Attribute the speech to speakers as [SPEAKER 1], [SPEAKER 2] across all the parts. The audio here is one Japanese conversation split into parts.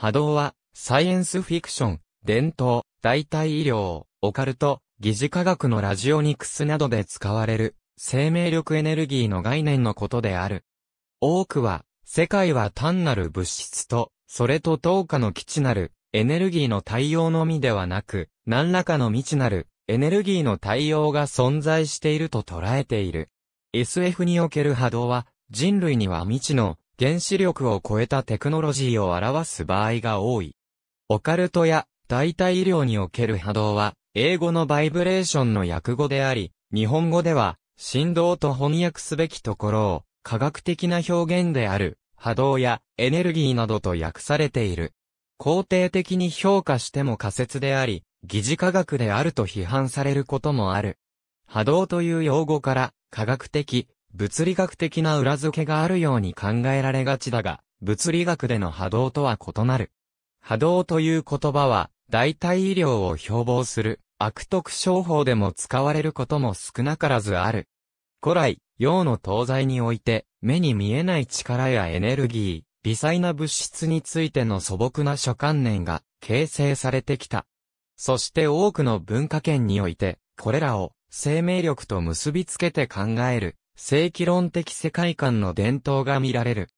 [SPEAKER 1] 波動は、サイエンスフィクション、伝統、代替医療、オカルト、疑似科学のラジオニクスなどで使われる、生命力エネルギーの概念のことである。多くは、世界は単なる物質と、それと等価の基地なる、エネルギーの対応のみではなく、何らかの未知なる、エネルギーの対応が存在していると捉えている。SF における波動は、人類には未知の原子力を超えたテクノロジーを表す場合が多い。オカルトや代替医療における波動は、英語のバイブレーションの訳語であり、日本語では、振動と翻訳すべきところを、科学的な表現である、波動やエネルギーなどと訳されている。肯定的に評価しても仮説であり、疑似科学であると批判されることもある。波動という用語から、科学的、物理学的な裏付けがあるように考えられがちだが、物理学での波動とは異なる。波動という言葉は、代替医療を標榜する、悪徳商法でも使われることも少なからずある。古来、陽の東西において、目に見えない力やエネルギー、微細な物質についての素朴な諸観念が形成されてきた。そして多くの文化圏において、これらを生命力と結びつけて考える正規論的世界観の伝統が見られる。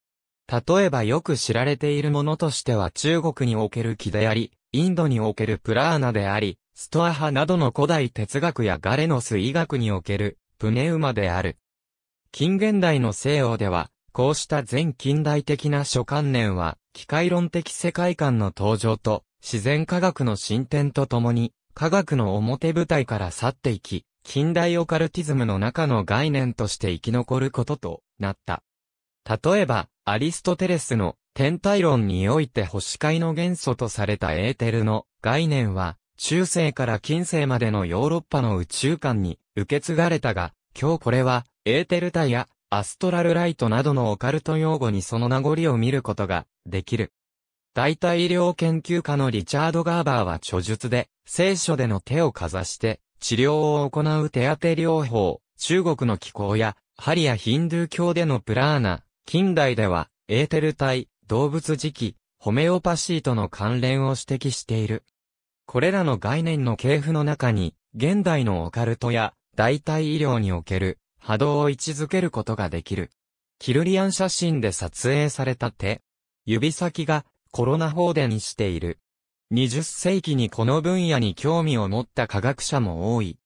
[SPEAKER 1] 例えばよく知られているものとしては中国における木であり、インドにおけるプラーナであり、ストア派などの古代哲学やガレノス医学におけるプネウマである。近現代の西欧では、こうした全近代的な諸観念は、機械論的世界観の登場と、自然科学の進展とともに、科学の表舞台から去っていき、近代オカルティズムの中の概念として生き残ることとなった。例えば、アリストテレスの天体論において星界の元素とされたエーテルの概念は、中世から近世までのヨーロッパの宇宙観に受け継がれたが、今日これは、エーテル体やアストラルライトなどのオカルト用語にその名残を見ることができる。代替医療研究家のリチャード・ガーバーは著述で、聖書での手をかざして、治療を行う手当療法、中国の気候や、ハリやヒンドゥー教でのプラーナ、近代では、エーテル体、動物磁気、ホメオパシーとの関連を指摘している。これらの概念の系譜の中に、現代のオカルトや代替医療における波動を位置づけることができる。キルリアン写真で撮影された手、指先がコロナ放電している。20世紀にこの分野に興味を持った科学者も多い。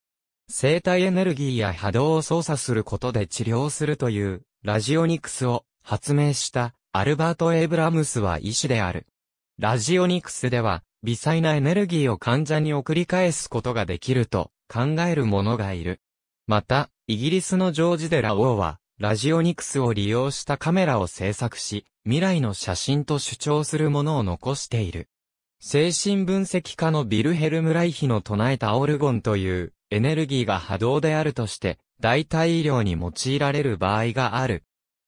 [SPEAKER 1] 生体エネルギーや波動を操作することで治療するという、ラジオニクスを発明したアルバート・エイブラムスは医師である。ラジオニクスでは、微細なエネルギーを患者に送り返すことができると考える者がいる。また、イギリスのジョージ・デラ王は、ラジオニクスを利用したカメラを制作し、未来の写真と主張するものを残している。精神分析家のビルヘルム・ライヒの唱えたオルゴンというエネルギーが波動であるとして代替医療に用いられる場合がある。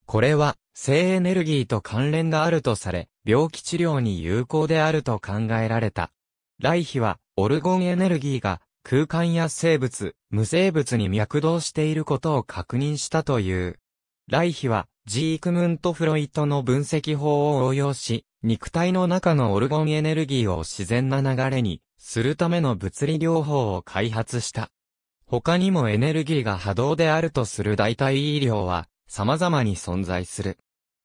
[SPEAKER 1] これは性エネルギーと関連があるとされ、病気治療に有効であると考えられた。ライヒは、オルゴンエネルギーが空間や生物、無生物に脈動していることを確認したという。ライヒは、ジークムント・フロイトの分析法を応用し、肉体の中のオルゴンエネルギーを自然な流れにするための物理療法を開発した。他にもエネルギーが波動であるとする代替医療は様々に存在する。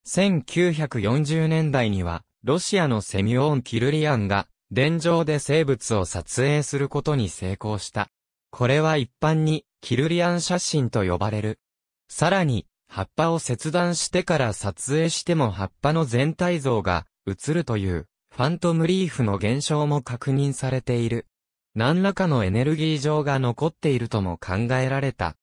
[SPEAKER 1] 1940年代には、ロシアのセミオン・キルリアンが、電上で生物を撮影することに成功した。これは一般に、キルリアン写真と呼ばれる。さらに、葉っぱを切断してから撮影しても葉っぱの全体像が映るというファントムリーフの現象も確認されている。何らかのエネルギー上が残っているとも考えられた。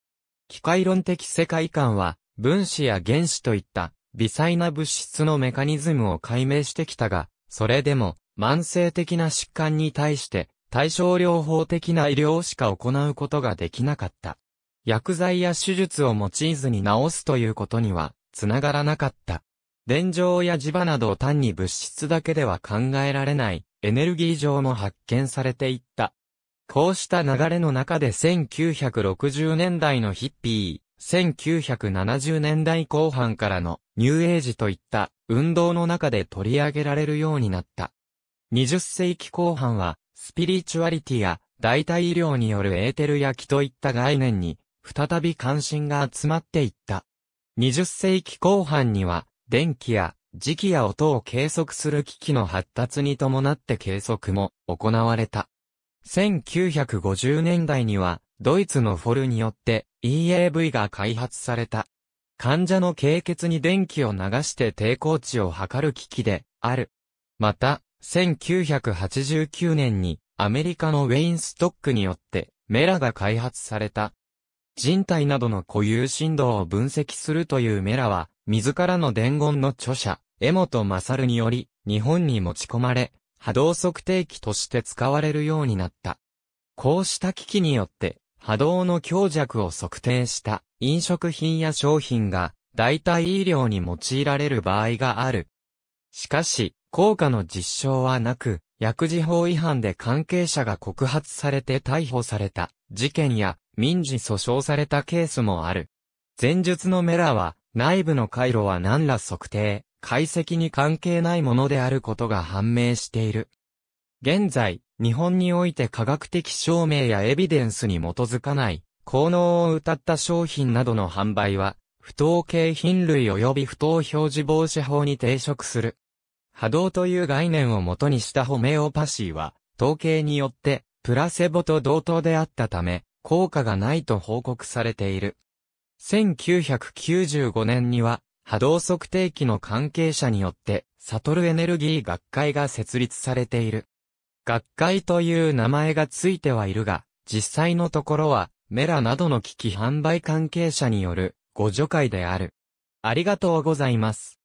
[SPEAKER 1] 機械論的世界観は分子や原子といった微細な物質のメカニズムを解明してきたが、それでも慢性的な疾患に対して対症療法的な医療しか行うことができなかった。薬剤や手術を用いずに治すということには、つながらなかった。電承や磁場などを単に物質だけでは考えられない、エネルギー上も発見されていった。こうした流れの中で1960年代のヒッピー、1970年代後半からのニューエイジといった運動の中で取り上げられるようになった。20世紀後半はスピリチュアリティや代替医療によるエーテル焼きといった概念に再び関心が集まっていった。20世紀後半には、電気や磁気や音を計測する機器の発達に伴って計測も行われた。1950年代には、ドイツのフォルによって EAV が開発された。患者の経血に電気を流して抵抗値を測る機器である。また、1989年にアメリカのウェインストックによってメラが開発された人体などの固有振動を分析するというメラは、自らの伝言の著者、江本勝により、日本に持ち込まれ、波動測定器として使われるようになった。こうした機器によって、波動の強弱を測定した飲食品や商品が代替医療に用いられる場合がある。しかし、効果の実証はなく、薬事法違反で関係者が告発されて逮捕された事件や、民事訴訟されたケースもある。前述のメラは、内部の回路は何ら測定、解析に関係ないものであることが判明している。現在、日本において科学的証明やエビデンスに基づかない、効能を謳った商品などの販売は、不当形、品類及び不当表示防止法に抵触する。波動という概念を元にしたホメオパシーは、統計によって、プラセボと同等であったため、効果がないと報告されている。1995年には、波動測定器の関係者によって、サトルエネルギー学会が設立されている。学会という名前がついてはいるが、実際のところは、メラなどの機器販売関係者による、ご助会である。ありがとうございます。